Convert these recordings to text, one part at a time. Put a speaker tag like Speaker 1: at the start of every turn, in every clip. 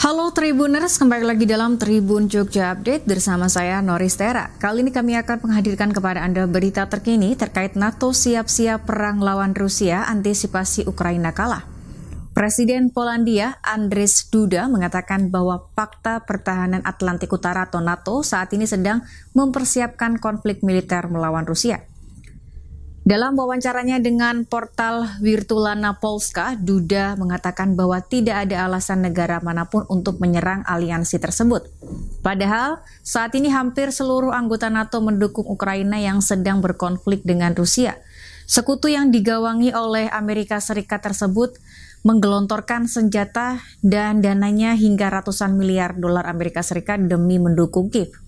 Speaker 1: Halo Tribuners, kembali lagi dalam Tribun Jogja Update bersama saya Noris Tera. Kali ini kami akan menghadirkan kepada Anda berita terkini terkait NATO siap-siap perang lawan Rusia antisipasi Ukraina kalah. Presiden Polandia Andres Duda mengatakan bahwa Fakta Pertahanan Atlantik Utara atau NATO saat ini sedang mempersiapkan konflik militer melawan Rusia. Dalam wawancaranya dengan portal Virtulana Polska, Duda mengatakan bahwa tidak ada alasan negara manapun untuk menyerang aliansi tersebut. Padahal, saat ini hampir seluruh anggota NATO mendukung Ukraina yang sedang berkonflik dengan Rusia. Sekutu yang digawangi oleh Amerika Serikat tersebut menggelontorkan senjata dan dananya hingga ratusan miliar dolar Amerika Serikat demi mendukung Kiev.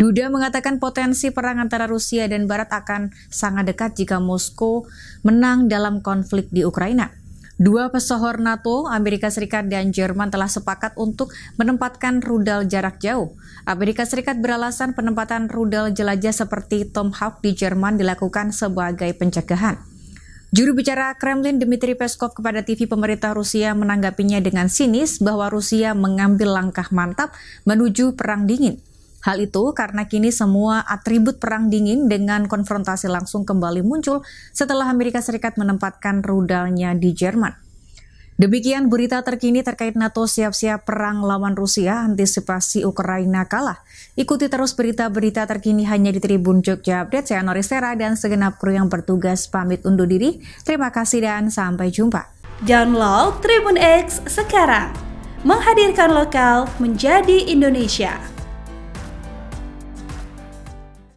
Speaker 1: Duda mengatakan potensi perang antara Rusia dan Barat akan sangat dekat jika Moskow menang dalam konflik di Ukraina. Dua pesohor NATO, Amerika Serikat dan Jerman telah sepakat untuk menempatkan rudal jarak jauh. Amerika Serikat beralasan penempatan rudal jelajah seperti Tomahawk di Jerman dilakukan sebagai pencegahan. Juru bicara Kremlin Dmitry Peskov kepada TV pemerintah Rusia menanggapinya dengan sinis bahwa Rusia mengambil langkah mantap menuju perang dingin. Hal itu karena kini semua atribut perang dingin dengan konfrontasi langsung kembali muncul setelah Amerika Serikat menempatkan rudalnya di Jerman. Demikian berita terkini terkait NATO siap-siap perang lawan Rusia antisipasi Ukraina kalah. Ikuti terus berita-berita terkini hanya di Tribun Jogja Update. Saya Tera dan segenap kru yang bertugas pamit undur diri. Terima kasih dan sampai jumpa. Download Tribun X sekarang. Menghadirkan lokal menjadi Indonesia.